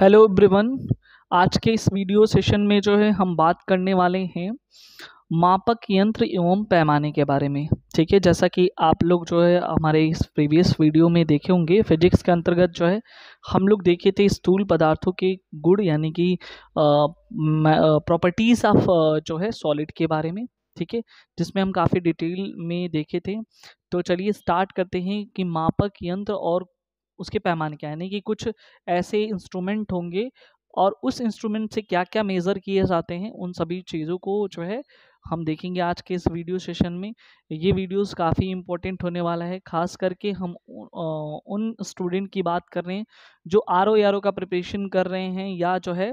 hello everyone आज के इस वीडियो सेशन में जो है हम बात करने वाले हैं मापक यंत्र एवं पैमाने के बारे में ठीक है जैसा कि आप लोग जो है हमारे इस प्रीवियस वीडियो में देखे होंगे फिजिक्स के अंतर्गत जो है हम लोग देखे थे स्थूल पदार्थों के गुण यानी कि प्रॉपर्टीज़ ऑफ जो है सॉलिड के बारे में ठीक है जिसमें हम काफ़ी डिटेल में देखे थे तो चलिए स्टार्ट करते हैं कि मापक यंत्र और उसके पैमाने क्या यानी कि कुछ ऐसे इंस्ट्रूमेंट होंगे और उस इंस्ट्रूमेंट से क्या क्या मेज़र किए जाते हैं उन सभी चीज़ों को जो है हम देखेंगे आज के इस वीडियो सेशन में ये वीडियोस काफ़ी इम्पोर्टेंट होने वाला है खास करके हम उन स्टूडेंट की बात कर रहे हैं जो आर ओ का प्रिपरेशन कर रहे हैं या जो है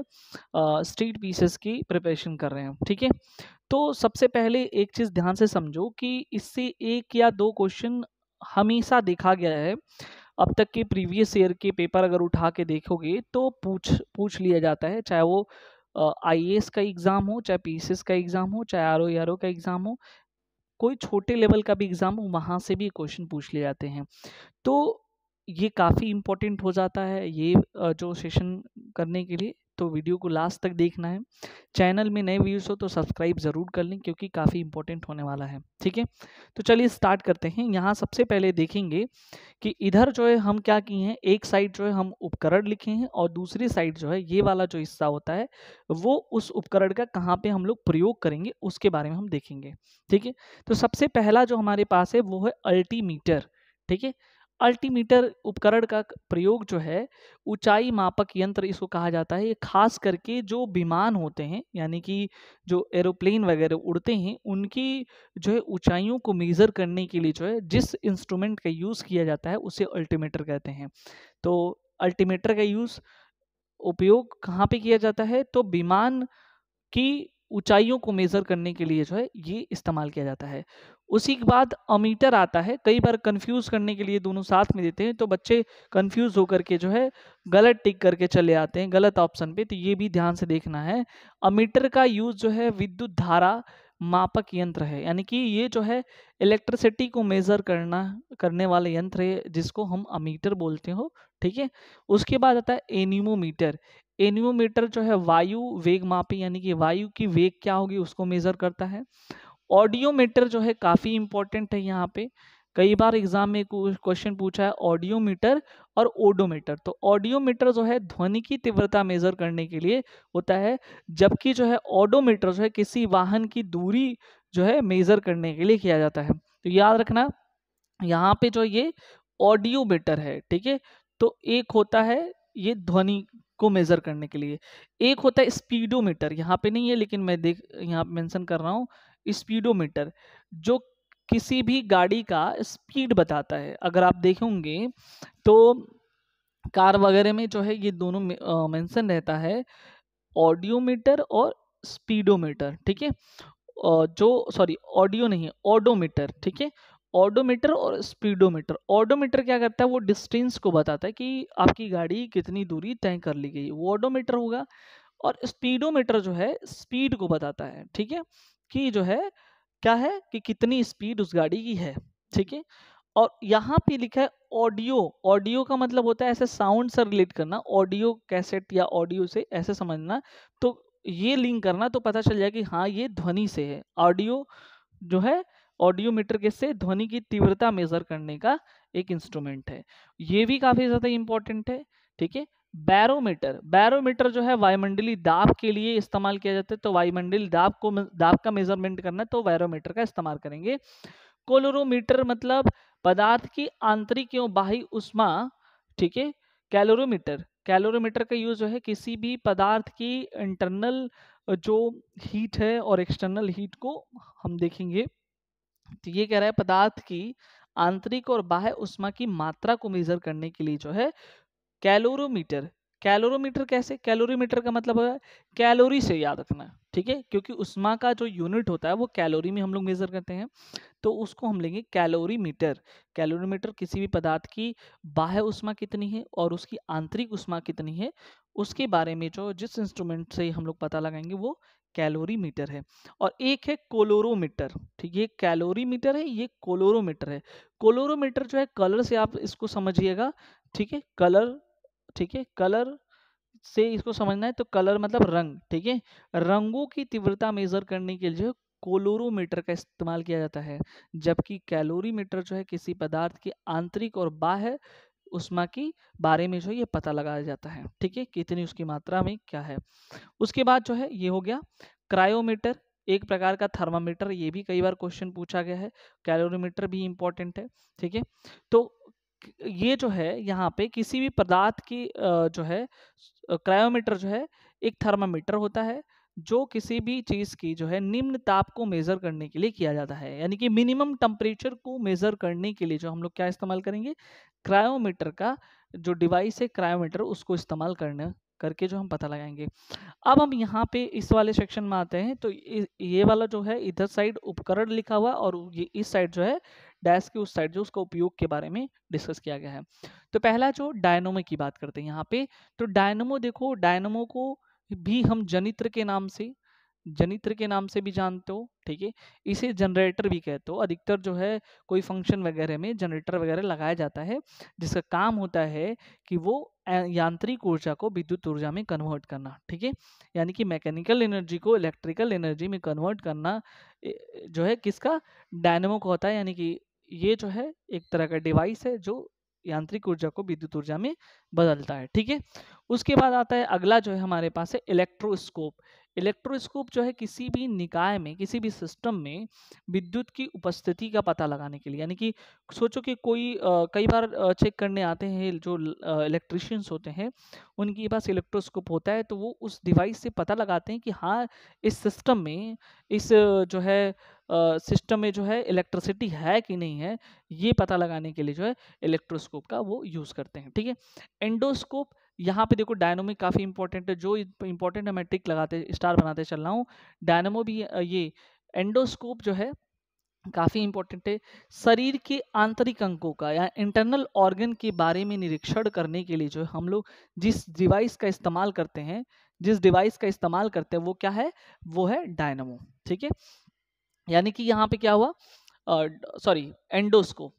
स्ट्रीट पीसेस की प्रिपरेशन कर रहे हैं ठीक है तो सबसे पहले एक चीज़ ध्यान से समझो कि इससे एक या दो क्वेश्चन हमेशा देखा गया है अब तक के प्रीवियस ईयर के पेपर अगर उठा के देखोगे तो पूछ पूछ लिया जाता है चाहे वो आई का एग्ज़ाम हो चाहे पी का एग्ज़ाम हो चाहे आर ओ का एग्ज़ाम हो कोई छोटे लेवल का भी एग्ज़ाम हो वहाँ से भी क्वेश्चन पूछ लिए जाते हैं तो ये काफ़ी इम्पोर्टेंट हो जाता है ये जो सेशन करने के लिए तो वीडियो को लास्ट तक देखना है चैनल में नए व्यूज़ हो तो सब्सक्राइब ज़रूर कर लें क्योंकि काफ़ी इंपॉर्टेंट होने वाला है ठीक है तो चलिए स्टार्ट करते हैं यहाँ सबसे पहले देखेंगे कि इधर जो है हम क्या किए हैं एक साइड जो है हम उपकरण लिखे हैं और दूसरी साइड जो है ये वाला जो हिस्सा होता है वो उस उपकरण का कहाँ पर हम लोग प्रयोग करेंगे उसके बारे में हम देखेंगे ठीक है तो सबसे पहला जो हमारे पास है वो है अल्टीमीटर ठीक है अल्टीमीटर उपकरण का प्रयोग जो है ऊंचाई मापक यंत्र इसको कहा जाता है ये खास करके जो विमान होते हैं यानी कि जो एरोप्लेन वगैरह उड़ते हैं उनकी जो है ऊंचाइयों को मेज़र करने के लिए जो है जिस इंस्ट्रूमेंट का यूज़ किया जाता है उसे अल्टीमीटर कहते हैं तो अल्टीमीटर का यूज़ उपयोग कहाँ पे किया जाता है तो विमान की ऊंचाइयों को मेज़र करने के लिए जो है ये इस्तेमाल किया जाता है उसी के बाद अमीटर आता है कई बार कंफ्यूज करने के लिए दोनों साथ में देते हैं तो बच्चे कंफ्यूज होकर के जो है गलत टिक करके चले आते हैं गलत ऑप्शन पे तो ये भी ध्यान से देखना है अमीटर का यूज़ जो है विद्युत धारा मापक यंत्र है यानी कि ये जो है इलेक्ट्रिसिटी को मेज़र करना करने वाले यंत्र है जिसको हम अमीटर बोलते हो ठीक है उसके बाद आता है एनिमोमीटर एनियोमीटर जो है वायु वेग मापी यानी कि वायु की वेग क्या होगी उसको मेजर करता है ऑडियोमीटर जो है काफ़ी इंपॉर्टेंट है यहाँ पे कई बार एग्जाम में क्वेश्चन पूछा है ऑडियोमीटर और ओडोमीटर तो ऑडियोमीटर जो है ध्वनि की तीव्रता मेजर करने के लिए होता है जबकि जो है ऑडोमीटर जो है किसी वाहन की दूरी जो है मेजर करने के लिए किया जाता है तो याद रखना यहाँ पे जो ये ऑडियोमीटर है ठीक है तो एक होता है ये ध्वनि को मेज़र करने के लिए एक होता है स्पीडोमीटर यहाँ पे नहीं है लेकिन मैं देख यहाँ मेंशन कर रहा हूँ स्पीडोमीटर जो किसी भी गाड़ी का स्पीड बताता है अगर आप देखेंगे तो कार वगैरह में जो है ये दोनों मेंशन रहता है ऑडियोमीटर और स्पीडोमीटर ठीक है जो सॉरी ऑडियो नहीं है ऑडोमीटर ठीक है ऑडोमीटर और स्पीडोमीटर ऑडोमीटर क्या करता है वो डिस्टेंस को बताता है कि आपकी गाड़ी कितनी दूरी तय कर ली गई वो ऑडोमीटर होगा और स्पीडोमीटर जो है स्पीड को बताता है ठीक है कि जो है क्या है कि कितनी स्पीड उस गाड़ी की है ठीक है और यहाँ पे लिखा है ऑडियो ऑडियो का मतलब होता है ऐसे साउंड से रिलेट करना ऑडियो कैसेट या ऑडियो से ऐसे समझना तो ये लिंक करना तो पता चल जाए कि हाँ ये ध्वनि से है ऑडियो जो है ऑडियोमीटर किससे ध्वनि की तीव्रता मेजर करने का एक इंस्ट्रूमेंट है ये भी काफी ज्यादा इंपॉर्टेंट है ठीक है बैरोमीटर बैरोमीटर जो है वायुमंडली दाब के लिए इस्तेमाल किया जाता है तो वायुमंडल दाब को दाब का मेजरमेंट करना है तो बैरोमीटर का इस्तेमाल करेंगे कोलोरोमीटर मतलब पदार्थ की आंतरिक एवं बाह्य उष्मा ठीक है कैलोरोमीटर कैलोरोमीटर का यूज जो है किसी भी पदार्थ की इंटरनल जो हीट है और एक्सटर्नल हीट को हम देखेंगे तो ये कह रहा है पदार्थ की आंतरिक और बाह्य उष्मा की मात्रा को मेजर करने के लिए जो है कैलोरोमीटर कैलोरोमीटर कैसे कैलोरीमीटर का मतलब है कैलोरी से याद रखना ठीक है क्योंकि उष्मा का जो यूनिट होता है वो कैलोरी में हम लोग मेजर करते हैं तो उसको हम लेंगे कैलोरीमीटर कैलोरीमीटर किसी भी पदार्थ की बाह्य उष्मा कितनी है और उसकी आंतरिक उष्मा कितनी है उसके बारे में जो जिस इंस्ट्रूमेंट से हम लोग पता लगाएंगे वो कैलोरी मीटर है और एक है कोलोरोमीटर ठीक ये कैलोरी मीटर है ये कोलोरोमीटर है कोलोरोमीटर जो है कलर से आप इसको समझिएगा ठीक है कलर ठीक है कलर से इसको समझना है तो कलर मतलब रंग ठीक है रंगों की तीव्रता मेजर करने के लिए कोलोरोमीटर का इस्तेमाल किया जाता है जबकि कैलोरीमीटर जो है किसी पदार्थ के आंतरिक और बाह्य उष्मा की बारे में जो ये पता लगाया जाता है ठीक है कितनी उसकी मात्रा में क्या है उसके बाद जो है ये हो गया क्रायोमीटर एक प्रकार का थर्मामीटर ये भी कई बार क्वेश्चन पूछा गया है कैलोरीमीटर भी इम्पोर्टेंट है ठीक है तो ये जो है यहाँ पे किसी भी पदार्थ की जो है क्रायोमीटर जो है एक थर्मामीटर होता है जो किसी भी चीज़ की जो है निम्न ताप को मेज़र करने के लिए किया जाता है यानी कि मिनिमम टेम्परेचर को मेज़र करने के लिए जो हम लोग क्या इस्तेमाल करेंगे क्रायोमीटर का जो डिवाइस है क्रायोमीटर उसको इस्तेमाल करने करके जो हम पता लगाएंगे अब हम यहाँ पे इस वाले सेक्शन में आते हैं तो ये वाला जो है इधर साइड उपकरण लिखा हुआ और ये इस साइड जो है डैश की उस साइड जो उसका उपयोग के बारे में डिस्कस किया गया है तो पहला जो डायनोमो की बात करते हैं यहाँ पे तो डायनोमो देखो डायनोमो को भी हम जनित्र के नाम से जनित्र के नाम से भी जानते हो ठीक है इसे जनरेटर भी कहते हो अधिकतर जो है कोई फंक्शन वगैरह में जनरेटर वगैरह लगाया जाता है जिसका काम होता है कि वो यांत्रिक ऊर्जा को विद्युत ऊर्जा में कन्वर्ट करना ठीक है यानी कि मैकेनिकल एनर्जी को इलेक्ट्रिकल एनर्जी में कन्वर्ट करना जो है किसका डायनेमो को होता है यानी कि ये जो है एक तरह का डिवाइस है जो यांत्रिक ऊर्जा को विद्युत ऊर्जा में बदलता है ठीक है उसके बाद आता है अगला जो है हमारे पास है इलेक्ट्रोस्कोप इलेक्ट्रोस्कोप जो है किसी भी निकाय में किसी भी सिस्टम में विद्युत की उपस्थिति का पता लगाने के लिए यानी कि सोचो कि कोई आ, कई बार चेक करने आते हैं जो इलेक्ट्रिशियंस होते हैं उनके पास इलेक्ट्रोस्कोप होता है तो वो उस डिवाइस से पता लगाते हैं कि हाँ इस सिस्टम में इस जो है सिस्टम में जो है इलेक्ट्रिसिटी है कि नहीं है ये पता लगाने के लिए जो है इलेक्ट्रोस्कोप का वो यूज़ करते हैं ठीक है एंडोस्कोप यहाँ पे देखो डायनोमिक काफ़ी इंपॉर्टेंट है जो इंपॉर्टेंट है मैं ट्रिक लगाते स्टार बनाते चल रहा हूँ डायनोमो भी ये एंडोस्कोप जो है काफ़ी इंपॉर्टेंट है शरीर के आंतरिक अंगों का या इंटरनल ऑर्गन के बारे में निरीक्षण करने के लिए जो हम लोग जिस डिवाइस का इस्तेमाल करते हैं जिस डिवाइस का इस्तेमाल करते हैं वो क्या है वो है डायनमो ठीक है यानी कि यहाँ पे क्या हुआ सॉरी एंडोस्कोप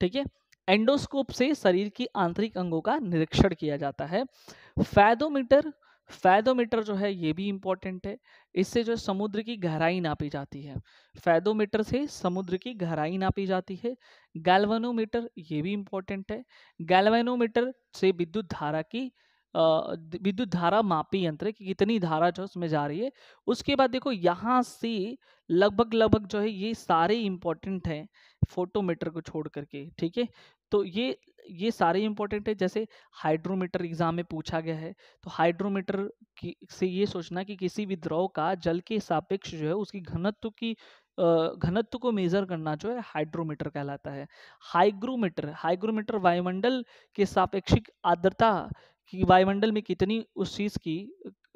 ठीक है एंडोस्कोप से शरीर की आंतरिक अंगों का निरीक्षण किया जाता है फैदोमीटर फैदोमीटर जो है ये भी इंपॉर्टेंट है इससे जो समुद्र की गहराई नापी जाती है फैदोमीटर से समुद्र की गहराई नापी जाती है गैल्वेनोमीटर ये भी इंपॉर्टेंट है गैल्वेनोमीटर से विद्युत धारा की विद्युत धारा मापी यंत्र कि कितनी धारा जो उसमें जा रही है उसके बाद देखो यहाँ से लगभग लगभग जो है ये सारे इम्पोर्टेंट हैं फोटोमीटर को छोड़ करके ठीक है तो ये ये सारे इंपॉर्टेंट है जैसे हाइड्रोमीटर एग्जाम में पूछा गया है तो हाइड्रोमीटर से ये सोचना कि किसी भी द्रव का जल के सापेक्ष जो है उसकी घनत्व की घनत्व को मेजर करना जो है हाइड्रोमीटर कहलाता है हाइग्रोमीटर हाइग्रोमीटर वायुमंडल के सापेक्षिक आर्द्रता कि वायुमंडल में कितनी उस चीज़ की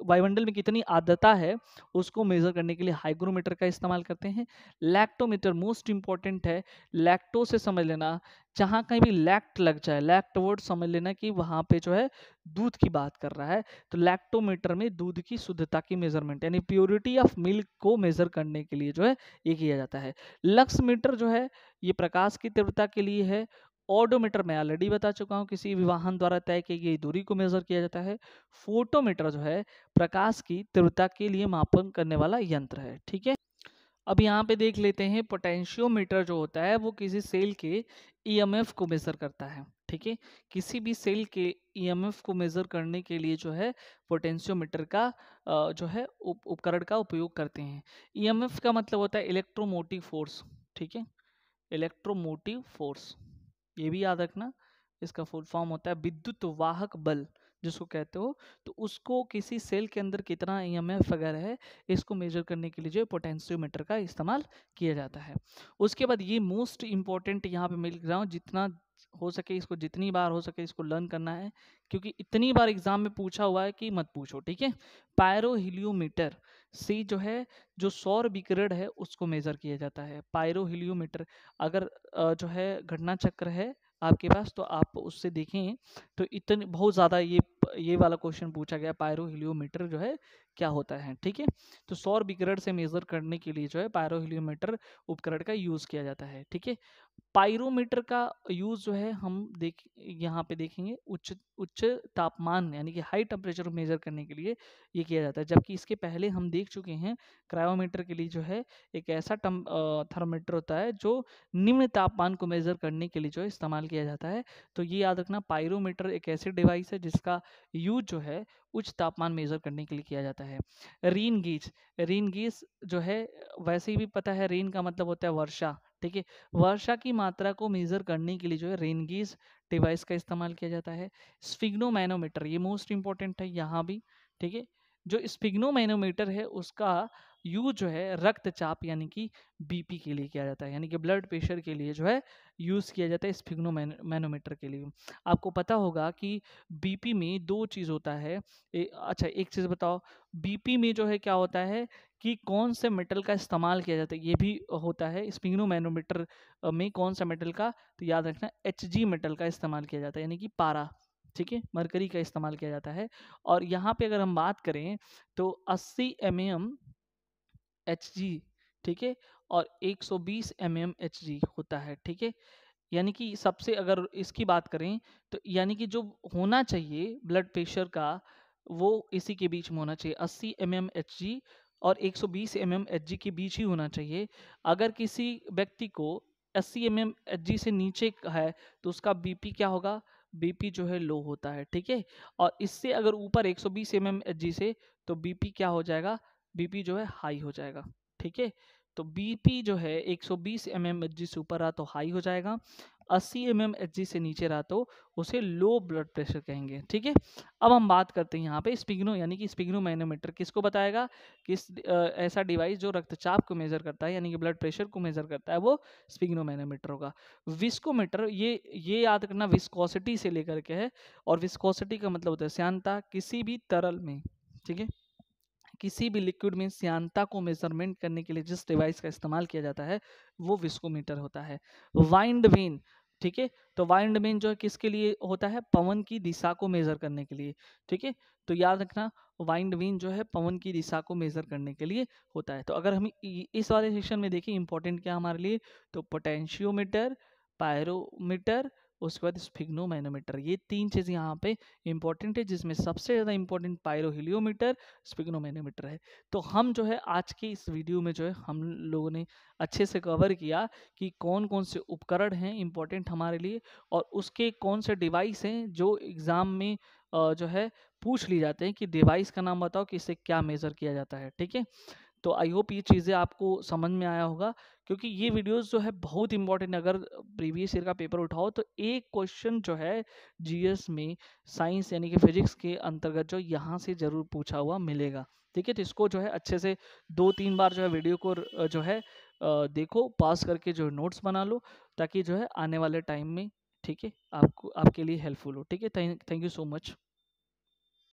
वायुमंडल में कितनी आद्रता है उसको मेजर करने के लिए हाइग्रोमीटर का इस्तेमाल करते हैं लैक्टोमीटर मोस्ट इंपॉर्टेंट है लैक्टो से समझ लेना जहाँ कहीं भी लैक्ट लग जाए लैक्ट वर्ड समझ लेना कि वहाँ पे जो है दूध की बात कर रहा है तो लैक्टोमीटर में दूध की शुद्धता की मेजरमेंट यानी प्योरिटी ऑफ मिल्क को मेजर करने के लिए जो है ये किया जाता है लक्स मीटर जो है ये प्रकाश की तीव्रता के लिए है ऑडोमीटर मैं ऑलरेडी बता चुका हूँ किसी भी वाहन द्वारा तय की गई दूरी को मेजर किया जाता है फोटोमीटर जो है प्रकाश की तीव्रता के लिए मापन करने वाला यंत्र है ठीक है अब यहाँ पे देख लेते हैं पोटेंशियोमीटर जो होता है वो किसी सेल के ईएमएफ e को मेज़र करता है ठीक है किसी भी सेल के ईएमएफ e को मेज़र करने के लिए जो है पोटेंशियोमीटर का जो है उपकरण का उपयोग करते हैं ईएमएफ e का मतलब होता है इलेक्ट्रोमोटिव फोर्स ठीक है इलेक्ट्रोमोटिव फोर्स ये भी याद रखना इसका फुल फॉर्म होता है विद्युत वाहक बल जिसको कहते हो तो उसको किसी सेल के अंदर कितना ई एम एफ वगैरह है इसको मेजर करने के लिए जो पोटेंशियोमीटर का इस्तेमाल किया जाता है उसके बाद ये मोस्ट इंपॉर्टेंट यहाँ पे मिल रहा हूँ जितना हो सके इसको जितनी बार हो सके इसको लर्न करना है क्योंकि इतनी बार एग्जाम में पूछा हुआ है कि मत पूछो ठीक है पायरोहिलियोमीटर से जो है जो सौर विकिरण है उसको मेजर किया जाता है पायरोहिलियोमीटर अगर जो है घटना चक्र है आपके पास तो आप उससे देखें तो इतने बहुत ज़्यादा ये ये वाला क्वेश्चन पूछा गया पायरोहिलियोमीटर जो है क्या होता है ठीक है तो सौर विकरण से मेजर करने के लिए जो है पायरोहिलियोमीटर उपकरण का यूज़ किया जाता है ठीक है पायरोमीटर का यूज़ जो है हम देख यहाँ पे देखेंगे उच्च उच्च तापमान यानी कि हाई टेम्परेचर मेजर करने के लिए ये किया जाता है जबकि इसके पहले हम देख चुके हैं क्रायोमीटर के लिए जो है एक ऐसा थर्मोमीटर होता है जो निम्न तापमान को मेजर करने के लिए जो है इस्तेमाल किया जाता है तो ये याद रखना पायरोमीटर एक ऐसे डिवाइस है जिसका यूज जो है उच्च तापमान मेजर करने के लिए किया जाता है है रीन गीज रीन गीज जो है वैसे ही भी पता है रीन का मतलब होता है वर्षा ठीक है वर्षा की मात्रा को मेजर करने के लिए जो है रेनगीज डिवाइस का इस्तेमाल किया जाता है स्फिग्नोमैनोमीटर ये मोस्ट इंपॉर्टेंट है यहाँ भी ठीक है जो स्फिग्नोमैनोमीटर है उसका यूज जो है रक्तचाप यानी कि बीपी के लिए किया जाता है यानी कि ब्लड प्रेशर के लिए जो है यूज़ किया जाता है मैनोमीटर के लिए आपको पता होगा कि बीपी में दो चीज़ होता है ए, अच्छा एक चीज़ बताओ बीपी में जो है क्या होता है कि कौन से मेटल का इस्तेमाल किया जाता है ये भी होता है मैनोमीटर में कौन सा मेटल का तो याद रखना एच मेटल का इस्तेमाल किया जाता है यानी कि पारा ठीक है मरकरी का इस्तेमाल किया जाता है और यहाँ पे अगर हम बात करें तो 80 एम एच ठीक है और 120 सौ बीस जी होता है ठीक है यानी कि सबसे अगर इसकी बात करें तो यानी कि जो होना चाहिए ब्लड प्रेशर का वो इसी के बीच में होना चाहिए 80 एम जी और 120 सौ बीस जी के बीच ही होना चाहिए अगर किसी व्यक्ति को 80 एम जी से नीचे है तो उसका बीपी क्या होगा बीपी जो है लो होता है ठीक है और इससे अगर ऊपर 120 सौ बीस जी से तो बीपी क्या हो जाएगा बीपी जो है हाई हो जाएगा ठीक है तो बीपी जो है 120 एम एम से ऊपर रहा तो हाई हो जाएगा 80 एम एम से नीचे रहा तो उसे लो ब्लड प्रेशर कहेंगे ठीक है अब हम बात करते हैं यहाँ पे स्पिग्नो यानी कि स्पिग्नो मैनोमीटर किसको बताएगा किस ऐसा डिवाइस जो रक्तचाप को मेजर करता है यानी कि ब्लड प्रेशर को मेजर करता है वो स्पिग्नो मैनोमीटर होगा विस्कोमीटर ये ये याद करना विस्कोसिटी से लेकर के है और विस्कोसिटी का मतलब होता है श्यानता किसी भी तरल में ठीक है किसी भी लिक्विड में श्यांता को मेजरमेंट करने के लिए जिस डिवाइस का इस्तेमाल किया जाता है वो विस्कोमीटर होता है वाइंड वेन ठीक है तो वाइंड वेन जो है किसके लिए होता है पवन की दिशा को मेजर करने के लिए ठीक है तो याद रखना वाइंड वेन जो है पवन की दिशा को मेजर करने के लिए होता है तो अगर हम इस वाले सेक्शन में देखें इंपॉर्टेंट क्या हमारे लिए तो पोटेंशियोमीटर पायरोमीटर उसके बाद स्पिग्नोमैनोमीटर ये तीन चीज़ यहाँ पे इंपॉर्टेंट है जिसमें सबसे ज़्यादा इंपॉर्टेंट पायरोहिलियोमीटर स्पिग्नोमैनोमीटर है तो हम जो है आज के इस वीडियो में जो है हम लोगों ने अच्छे से कवर किया कि कौन कौन से उपकरण हैं इंपॉर्टेंट हमारे लिए और उसके कौन से डिवाइस हैं जो एग्ज़ाम में जो है पूछ लिए जाते हैं कि डिवाइस का नाम बताओ कि इसे क्या मेज़र किया जाता है ठीक है तो आई होप ये चीज़ें आपको समझ में आया होगा क्योंकि ये वीडियोस जो है बहुत इंपॉर्टेंट अगर प्रीवियस ईयर का पेपर उठाओ तो एक क्वेश्चन जो है जीएस में साइंस यानी कि फिजिक्स के अंतर्गत जो यहाँ से ज़रूर पूछा हुआ मिलेगा ठीक है तो इसको जो है अच्छे से दो तीन बार जो है वीडियो को जो है देखो पास करके जो नोट्स बना लो ताकि जो है आने वाले टाइम में ठीक है आपको आपके लिए हेल्पफुल हो ठीक है थैंक यू सो मच